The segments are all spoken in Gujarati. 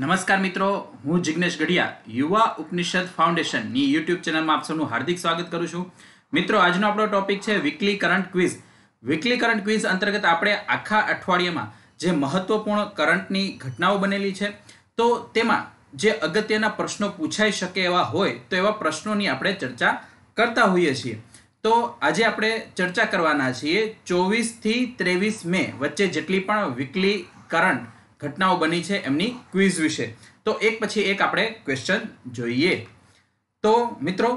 નમસ્કાર મિત્રો હું જિજ્ઞેશ ગઢિયા યુવા ઉપનિષદ ફાઉન્ડેશનની યુટ્યુબ ચેનલમાં આપ સૌનું હાર્દિક સ્વાગત કરું છું મિત્રો આજનો આપણો ટોપિક છે weekly current quiz weekly current quiz અંતર્ગત આપણે આખા અઠવાડિયામાં જે મહત્વપૂર્ણ કરંટની ઘટનાઓ બનેલી છે તો તેમાં જે અગત્યના પ્રશ્નો પૂછાઈ શકે એવા હોય તો એવા પ્રશ્નોની આપણે ચર્ચા કરતા હોઈએ છીએ તો આજે આપણે ચર્ચા કરવાના છીએ ચોવીસથી ત્રેવીસ મે વચ્ચે જેટલી પણ વીકલી કરંટ ઘટનાઓ બની છે એમની ક્વિઝ વિશે તો એક પછી એક આપણે ક્વેશ્ચન જોઈએ તો મિત્રો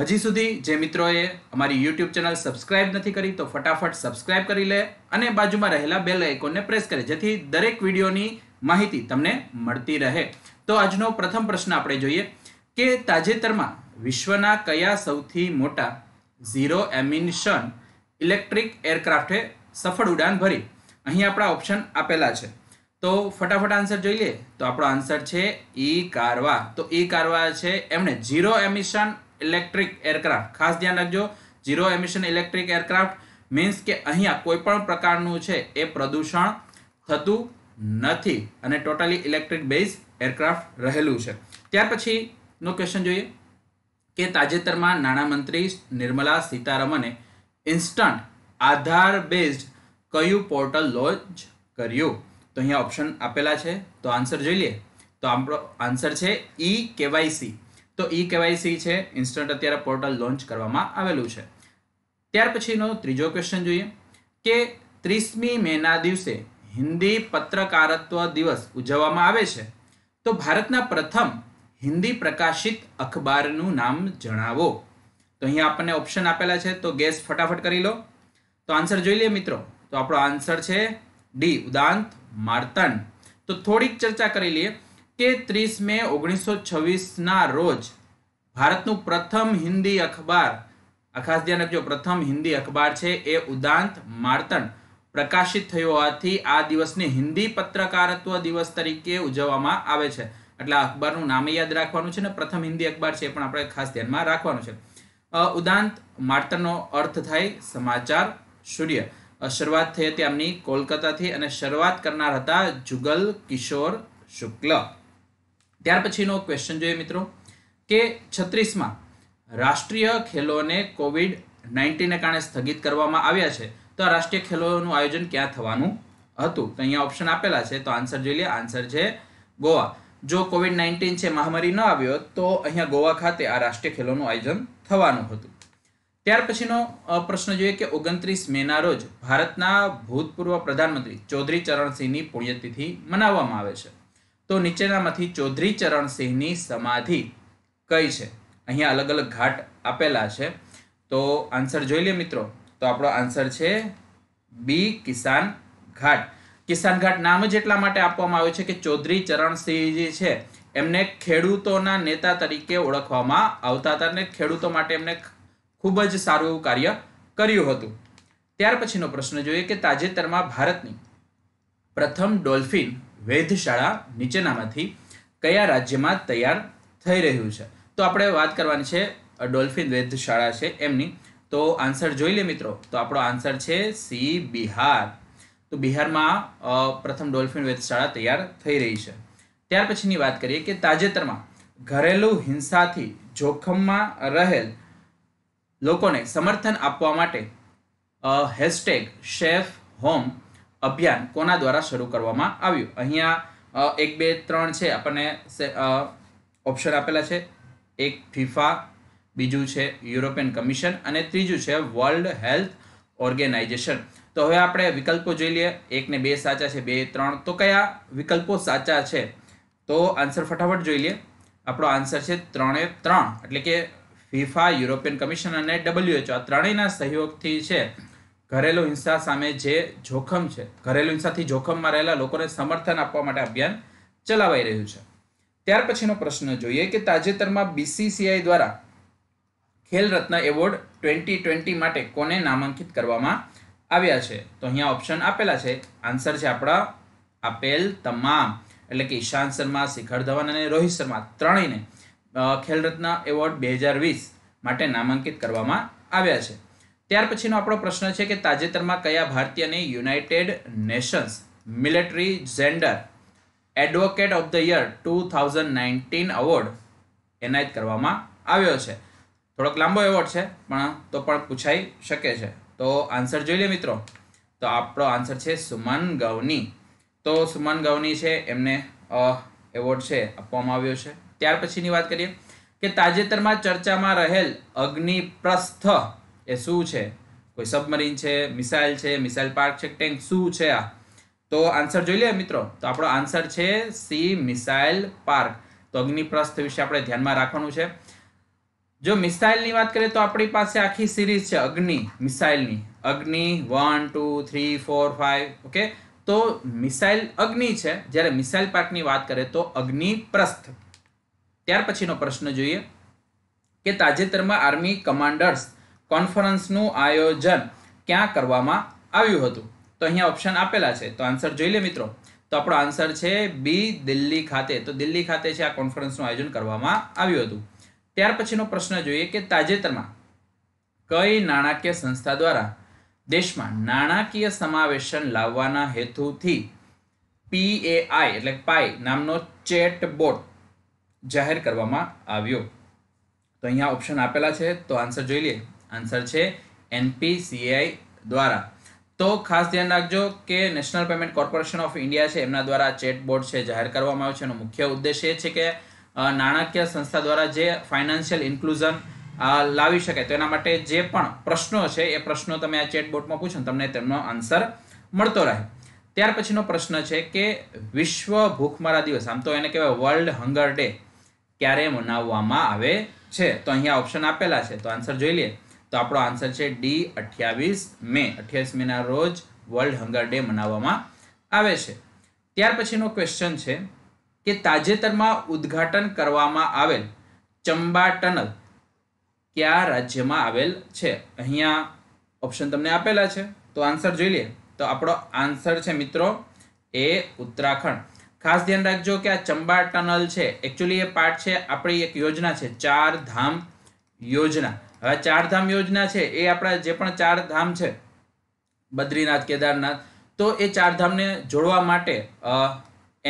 હજી સુધી જે મિત્રોએ અમારી યુટ્યુબ ચેનલ સબસ્ક્રાઇબ નથી કરી તો ફટાફટ સબસ્ક્રાઇબ કરી લે અને બાજુમાં રહેલા બેલ આઇકોનને પ્રેસ કરે જેથી દરેક વિડીયોની માહિતી તમને મળતી રહે તો આજનો પ્રથમ પ્રશ્ન આપણે જોઈએ કે તાજેતરમાં વિશ્વના કયા સૌથી મોટા ઝીરો એમિનશન ઇલેક્ટ્રિક એરક્રાફ્ટે સફળ ઉડાન ભરી અહીં આપણા ઓપ્શન આપેલા છે તો ફટાફટ આન્સર જોઈ લઈએ તો આપણો આન્સર છે ઈ e કારવા તો ઈ e કારવા છે એમણે ઝીરો એમિશન ઇલેક્ટ્રિક એરક્રાફ્ટ ખાસ ધ્યાન રાખજો zero emission electric aircraft means કે અહીંયા કોઈ પણ પ્રકારનું છે એ પ્રદૂષણ થતું નથી અને ટોટલી ઇલેક્ટ્રિક બેઝ એરક્રાફ્ટ રહેલું છે ત્યાર પછીનો ક્વેશ્ચન જોઈએ કે તાજેતરમાં નાણામંત્રી નિર્મલા સીતારમણે ઇન્સ્ટન્ટ આધાર બેઝડ કયું પોર્ટલ લોન્ચ કર્યું તો અહીંયા ઓપ્શન આપેલા છે તો આન્સર જોઈ લઈએ તો આપણો આન્સર છે ઈ e કેવાયસી તો ઈ e કેવાયસી છે ઇન્સ્ટન્ટ અત્યારે પોર્ટલ લોન્ચ કરવામાં આવેલું છે ત્યાર પછીનો ત્રીજો ક્વેશ્ચન જોઈએ કે ત્રીસમી મેના દિવસે હિન્દી પત્રકારત્વ દિવસ ઉજવવામાં આવે છે તો ભારતના પ્રથમ હિન્દી પ્રકાશિત અખબારનું નામ જણાવો તો અહીંયા આપણને ઓપ્શન આપેલા છે તો ગેસ ફટાફટ કરી લો તો આન્સર જોઈ લઈએ મિત્રો તો આપણો આન્સર છે ડી ઉદાંત માર્તંડ તો થોડીક ચર્ચા કરી લઈએ કે ત્રીસ મે ઓગણીસો છવ્વીસના રોજ ભારતનું પ્રથમ હિન્દી અખબાર આ ધ્યાન રાખજો પ્રથમ હિન્દી અખબાર છે એ ઉદાંત માર્તંડ પ્રકાશિત થયો હોવાથી આ દિવસને હિન્દી પત્રકારત્વ દિવસ તરીકે ઉજવવામાં આવે છે એટલે અખબારનું નામ યાદ રાખવાનું છે ને પ્રથમ હિન્દી અખબાર છે એ પણ આપણે ખાસ ધ્યાનમાં રાખવાનું છે ઉદાંત માર્તંડનો અર્થ થાય સમાચાર સૂર્ય શરૂઆત થઈ હતી એમની કોલકાતાથી અને શરૂઆત કરનાર હતા જુગલ કિશોર શુક્લ ત્યાર પછીનો ક્વેશ્ચન જોઈએ મિત્રો કે છત્રીસમાં રાષ્ટ્રીય ખેલોને કોવિડ નાઇન્ટીનને કારણે સ્થગિત કરવામાં આવ્યા છે તો આ રાષ્ટ્રીય ખેલોનું આયોજન ક્યાં થવાનું હતું તો અહીંયા ઓપ્શન આપેલા છે તો આન્સર જોઈ લઈએ આન્સર છે ગોવા જો કોવિડ નાઇન્ટીન છે મહામારી ન આવ્યો તો અહીંયા ગોવા ખાતે આ રાષ્ટ્રીય ખેલોનું આયોજન થવાનું હતું ત્યાર પછીનો પ્રશ્ન જોઈએ કે ઓગણત્રીસ મેના રોજ ભારતના ભૂતપૂર્વ પ્રધાનમંત્રી ચૌધરી ચરણસિંહની પુણ્યતિથિ મનાવવામાં આવે છે તો નીચેનામાંથી ચૌધરી ચરણસિંહની સમાધિ કઈ છે અહીંયા અલગ અલગ ઘાટ આપેલા છે તો આન્સર જોઈ લે મિત્રો તો આપણો આન્સર છે બી કિસાન ઘાટ કિસાન ઘાટ નામ જ એટલા માટે આપવામાં આવ્યું છે કે ચૌધરી ચરણસિંહ જે છે એમને ખેડૂતોના નેતા તરીકે ઓળખવામાં આવતા હતા અને ખેડૂતો માટે એમને ખૂબ જ સારું એવું કાર્ય કર્યું હતું ત્યાર પછીનો પ્રશ્ન જોઈએ કે તાજેતરમાં ભારતની પ્રથમ ડોલ્ફિન વેધશાળા નીચેનામાંથી કયા રાજ્યમાં તૈયાર થઈ રહ્યું છે તો આપણે વાત કરવાની છે ડોલ્ફિન વેધશાળા છે એમની તો આન્સર જોઈ લે મિત્રો તો આપણો આન્સર છે સી બિહાર તો બિહારમાં પ્રથમ ડોલ્ફિન વેધશાળા તૈયાર થઈ રહી છે ત્યાર પછીની વાત કરીએ કે તાજેતરમાં ઘરેલું હિંસાથી જોખમમાં રહેલ લોકોને સમર્થન આપવા માટે હેશટેગ શેફ હોમ અભિયાન કોના દ્વારા શરૂ કરવામાં આવ્યું અહીંયા એક બે ત્રણ છે આપણને ઓપ્શન આપેલા છે એક ફિફા બીજું છે યુરોપિયન કમિશન અને ત્રીજું છે વર્લ્ડ હેલ્થ ઓર્ગેનાઇઝેશન તો હવે આપણે વિકલ્પો જોઈ લઈએ એકને બે સાચા છે બે ત્રણ તો કયા વિકલ્પો સાચા છે તો આન્સર ફટાફટ જોઈ લઈએ આપણો આન્સર છે ત્રણે ત્રણ એટલે કે ફિફા યુરોપિયન કમિશન અને ડબલ્યુએચઓ આ ત્રણેયના સહયોગથી છે ઘરેલું હિંસા સામે જે જોખમ છે ઘરેલુ હિંસાથી જોખમમાં રહેલા લોકોને સમર્થન આપવા માટે અભિયાન ચલાવાઈ રહ્યું છે ત્યાર પછીનો પ્રશ્ન જોઈએ કે તાજેતરમાં બીસીસીઆઈ દ્વારા ખેલ રત્ન એવોર્ડ ટ્વેન્ટી ટ્વેન્ટી માટે કોને નામાંકિત કરવામાં આવ્યા છે તો અહીંયા ઓપ્શન આપેલા છે આન્સર છે આપણા આપેલ તમામ એટલે કે ઈશાંત શર્મા શિખર ધવન અને રોહિત શર્મા ત્રણેયને ખેલરત્ન એવોર્ડ બે હજાર વીસ માટે નામાંકિત કરવામાં આવ્યા છે ત્યાર પછીનો આપણો પ્રશ્ન છે કે તાજેતરમાં કયા ભારતીયને United Nations military gender advocate of the year two thousand nineteen award એનાયત કરવામાં આવ્યો છે થોડોક લાંબો એવોર્ડ છે પણ તો પણ પૂછાઈ શકે છે તો આન્સર જોઈ લે મિત્રો તો આપણો આન્સર છે સુમન ગવની તો સુમન ગવની છે એમને એવોર્ડ છે આપવામાં આવ્યો છે ત્યાર પછીની વાત કરીએ કે તાજેતરમાં ચર્ચામાં રહેલ અગ્નિપ્રસ્થ એ શું છે કોઈ સબમરીન છે મિસાઇલ છે મિસાઇલ પાર્ક છે ટેન્ક શું છે આ તો આન્સર જોઈ લઈએ મિત્રો તો આપણો આન્સર છે સી મિસાઇલ પાર્ક તો અગ્નિપ્રસ્થ વિશે આપણે ધ્યાનમાં રાખવાનું છે જો મિસાઇલની વાત કરીએ તો આપણી પાસે આખી સિરીઝ છે અગ્નિ મિસાઇલની Agni one two three four five okay તો મિસાઇલ અગ્નિ છે જ્યારે મિસાઇલ પાર્કની વાત કરીએ તો અગ્નિપ્રસ્થ ત્યાર પછીનો પ્રશ્ન જોઈએ કે તાજેતરમાં આર્મી કમાન્ડર્સ કોન્ફરન્સનું આયોજન ક્યાં કરવામાં આવ્યું હતું તો અહીંયા ઓપ્શન આપેલા છે તો આન્સર જોઈ લે મિત્રો તો આપણો આન્સર છે બી દિલ્હી ખાતે તો દિલ્હી ખાતે છે આ કોન્ફરન્સનું આયોજન કરવામાં આવ્યું હતું ત્યાર પછીનો પ્રશ્ન જોઈએ કે તાજેતરમાં કઈ નાણાકીય સંસ્થા દ્વારા દેશમાં નાણાકીય સમાવેશન લાવવાના હેતુથી પીએઆઈ એટલે પાય નામનો ચેટ બોટ જાહેર કરવામાં આવ્યો તો અહીંયા ઓપ્શન આપેલા છે તો આન્સર જોઈ લઈએ આન્સર છે એનપીસીઆઈ દ્વારા તો ખાસ ધ્યાન રાખજો કે national payment corporation of India છે એમના દ્વારા ચેટ બોર્ડ છે જાહેર કરવામાં આવ્યો છે એનો મુખ્ય ઉદ્દેશ એ છે કે નાણાકીય સંસ્થા દ્વારા જે ફાઇનાન્શિયલ ઇન્ક્લુઝન લાવી શકાય તો એના માટે જે પણ પ્રશ્નો છે એ પ્રશ્નો તમે આ ચેટ બોર્ડમાં પૂછો તમને તેમનો આન્સર મળતો રહે ત્યાર પછીનો પ્રશ્ન છે કે વિશ્વ ભૂખમરા દિવસ આમ તો એને કહેવાય વર્લ્ડ હંગર ડે ક્યારે મનાવવામાં આવે છે તો અહીંયા ઓપ્શન આપેલા છે તો આન્સર જોઈ લઈએ તો આપણો આન્સર છે ડી અઠ્યાવીસ મે અઠ્યાવીસ મેના રોજ વર્લ્ડ હંગર ડે મનાવવામાં આવે છે ત્યાર પછીનો ક્વેશ્ચન છે કે તાજેતરમાં ઉદ્ઘાટન કરવામાં આવેલ ચંબા ટનલ કયા રાજ્યમાં આવેલ છે અહીંયા ઓપ્શન તમને આપેલા છે તો આન્સર જોઈ લઈએ તો આપણો આન્સર છે મિત્રો એ ઉત્તરાખંડ ખાસ ધ્યાન રાખજો કે આ ચંબા ટનલ છે એકચ્યુઅલી એ પાર્ટ છે આપણી એક યોજના છે ચાર ધામ યોજના હવે ચાર ધામ યોજના છે એ આપણા જે પણ ચાર ધામ છે બદ્રીનાથ કેદારનાથ તો એ ચાર ધામને જોડવા માટે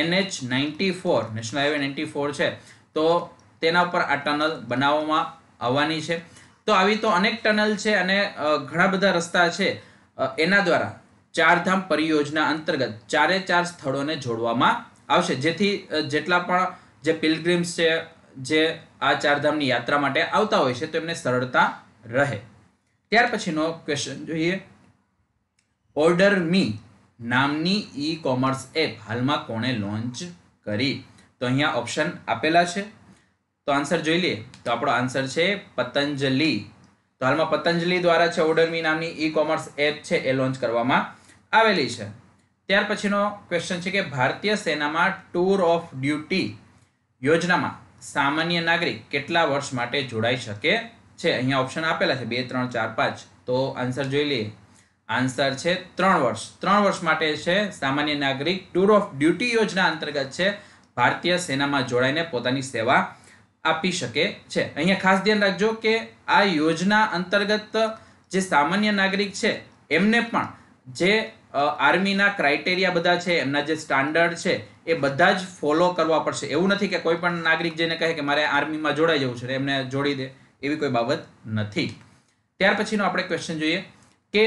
NH ninety four national highway ninety four છે તો તેના ઉપર આ ટનલ બનાવવામાં આવવાની છે તો આવી તો અનેક ટનલ છે અને ઘણા બધા રસ્તા છે એના દ્વારા ચારધામ પરિયોજના અંતર્ગત ચારે ચાર સ્થળોને જોડવામાં આવશે જેથી જેટલા પણ જે પિલગ્રીમ્સ છે જે આ ચારધામની યાત્રા માટે આવતા હોય છે તો એમને સરળતા રહે ત્યાર પછીનો ક્વેશ્ચન જોઈએ ઓર્ડર મી નામની ઈ કોમર્સ એપ હાલમાં કોણે લોન્ચ કરી તો અહીંયા ઓપ્શન આપેલા છે તો આન્સર જોઈ લઈએ તો આપણો આન્સર છે પતંજલિ તો હાલમાં પતંજલિ દ્વારા છે ઓર્ડર મી નામની ઈ કોમર્સ એપ છે એ લોન્ચ કરવામાં આવેલી છે ત્યાર પછીનો ક્વેશ્ચન છે કે ભારતીય સેનામાં ટૂર ઓફ ડ્યુટી યોજનામાં સામાન્ય નાગરિક કેટલા વર્ષ માટે જોડાઈ શકે છે અહીંયા ઓપ્શન આપેલા છે બે ત્રણ ચાર પાંચ તો આન્સર જોઈ લઈએ આન્સર છે ત્રણ વર્ષ ત્રણ વર્ષ માટે છે સામાન્ય નાગરિક ટૂર ઓફ ડ્યુટી યોજના અંતર્ગત છે ભારતીય સેનામાં જોડાઈને પોતાની સેવા આપી શકે છે અહીંયા ખાસ ધ્યાન રાખજો કે આ યોજના અંતર્ગત જે સામાન્ય નાગરિક છે એમને પણ જે આર્મીના ક્રાઇટેરિયા બધા છે એમના જે સ્ટાન્ડર્ડ છે એ બધા જ ફોલો કરવા પડશે એવું નથી કે કોઈ પણ નાગરિક જેને કહે કે મારે આર્મીમાં જોડાઈ જવું છે એમને જોડી દે એવી કોઈ બાબત નથી ત્યાર પછીનો આપણે ક્વેશ્ચન જોઈએ કે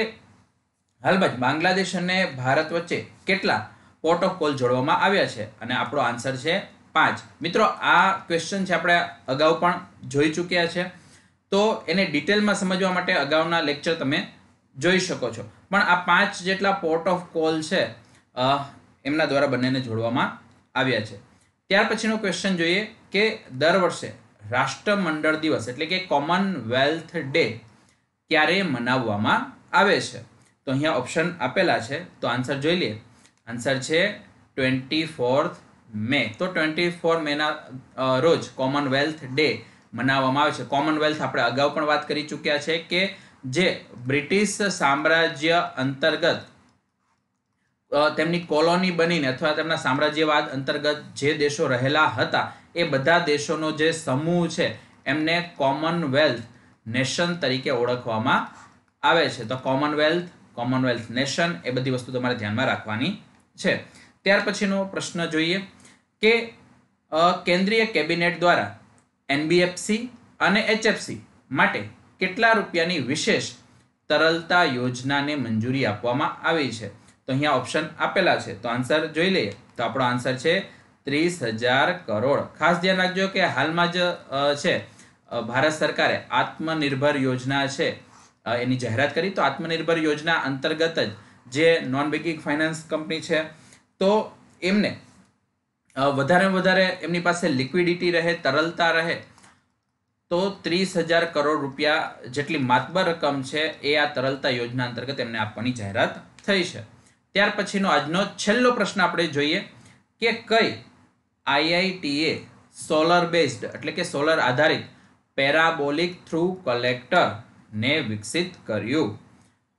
હાલમાં જ બાંગ્લાદેશ અને ભારત વચ્ચે કેટલા પોર્ટ ઓફ કોલ જોડવામાં આવ્યા છે અને આપણો આન્સર છે પાંચ મિત્રો આ ક્વેશ્ચન છે આપણે અગાઉ પણ જોઈ ચૂક્યા છે તો એને ડિટેલમાં સમજવા માટે અગાઉના લેક્ચર તમે જોઈ શકો છો પણ આ પાંચ જેટલા પોર્ટ ઓફ કોલ છે એમના દ્વારા બંનેને જોડવામાં આવ્યા છે ત્યાર પછીનો ક્વેશ્ચન જોઈએ કે દર વર્ષે રાષ્ટ્રમંડળ દિવસ એટલે કે કોમનવેલ્થ ડે ક્યારે મનાવવામાં આવે છે તો અહીંયા ઓપ્શન આપેલા છે તો આન્સર જોઈ લઈએ આન્સર છે ટ્વેન્ટી ફોર્થ મે તો ટ્વેન્ટી ફોર મેના રોજ કોમનવેલ્થ ડે મનાવવામાં આવે છે કોમનવેલ્થ આપણે અગાઉ પણ વાત કરી ચૂક્યા છે કે જે બ્રિટિશ સામ્રાજ્ય અંતર્ગત તેમની કોલોની બનીને અથવા તેમના સામ્રાજ્યવાદ અંતર્ગત જે દેશો રહેલા હતા એ બધા દેશોનો જે સમૂહ છે એમને કોમનવેલ્થ નેશન તરીકે ઓળખવામાં આવે છે તો કોમનવેલ્થ કોમનવેલ્થ નેશન એ બધી વસ્તુ તમારે ધ્યાનમાં રાખવાની છે ત્યાર પછીનો પ્રશ્ન જોઈએ કે કેન્દ્રીય કેબિનેટ દ્વારા એનબીએફસી અને એચએફસી માટે કેટલા રૂપિયાની વિશેષ તરલતા યોજનાને મંજૂરી આપવામાં આવી છે તો અહીંયા ઓપ્શન આપેલા છે તો આન્સર જોઈ લઈએ તો આપણો આન્સર છે ત્રીસ હજાર કરોડ ખાસ ધ્યાન રાખજો કે હાલમાં જ છે ભારત સરકારે આત્મનિર્ભર યોજના છે એની જાહેરાત કરી તો આત્મનિર્ભર યોજના અંતર્ગત જ જે નોન બેન્કિંગ ફાઇનાન્સ કંપની છે તો એમને વધારે વધારે એમની પાસે લિક્વિડિટી રહે તરલતા રહે તો ત્રીસ હજાર કરોડ રૂપિયા જેટલી માતબર રકમ છે એ આ તરલતા યોજના અંતર્ગત એમને આપવાની જાહેરાત થઈ છે ત્યાર પછીનો આજનો છેલ્લો પ્રશ્ન આપણે જોઈએ કે કઈ આઈઆઈટીએ સોલર બેઝડ એટલે કે સોલર આધારિત પેરાબોલિક થ્રુ કલેક્ટર ને વિકસિત કર્યું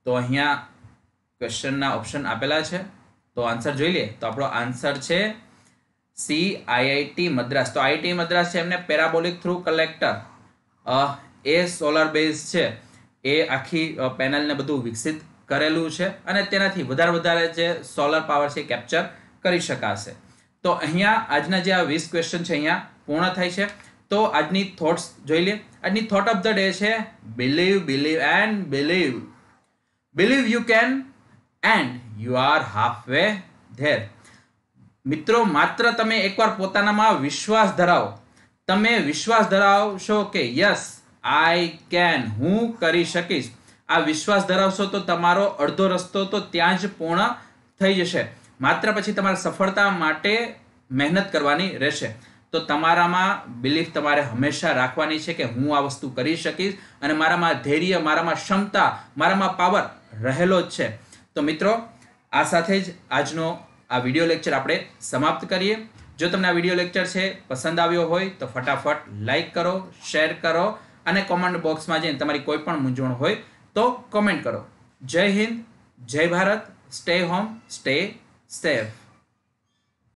તો અહીંયા ક્વેશ્ચનના ઓપ્શન આપેલા છે તો આન્સર જોઈ લઈએ તો આપણો આન્સર છે સી આઈઆઈટી મદ્રાસ તો આઈઆઈટી મદ્રાસ છે એમને પેરાબોલિક થ્રુ કલેક્ટર એ સોલર બેઝ છે એ આખી પેનલને બધું વિકસિત કરેલું છે અને તેનાથી વધારે વધારે જે સોલર પાવર છે કેપ્ચર કરી શકાશે તો અહીંયા આજના જે આ વીસ ક્વેશ્ચન છે અહીંયા પૂર્ણ થાય છે તો આજની થોટ્સ જોઈ લઈએ આજની થોટ ઓફ ધ ડે છે believe believe and believe believe you can and you are halfway there મિત્રો માત્ર તમે એકવાર પોતાનામાં વિશ્વાસ ધરાવો તમે વિશ્વાસ ધરાવશો કે યસ આઈ કેન હું કરી શકીશ આ વિશ્વાસ ધરાવશો તો તમારો અડધો રસ્તો તો ત્યાં જ પૂર્ણ થઈ જશે માત્ર પછી તમારે સફળતા માટે મહેનત કરવાની રહેશે તો તમારામાં બિલીફ તમારે હંમેશા રાખવાની છે કે હું આ વસ્તુ કરી શકીશ અને મારામાં ધૈર્ય મારામાં ક્ષમતા મારામાં પાવર રહેલો જ છે તો મિત્રો આ સાથે જ આજનો આ વિડીયો લેક્ચર આપણે સમાપ્ત કરીએ જો તમને આ વિડીયો લેક્ચર છે પસંદ આવ્યો હોય તો ફટાફટ લાઇક કરો શેર કરો અને કોમેન્ટ બોક્સમાં જઈને તમારી કોઈ પણ મૂંઝવણ હોય તો કોમેન્ટ કરો Jai Hind Jai Bharat stay home stay safe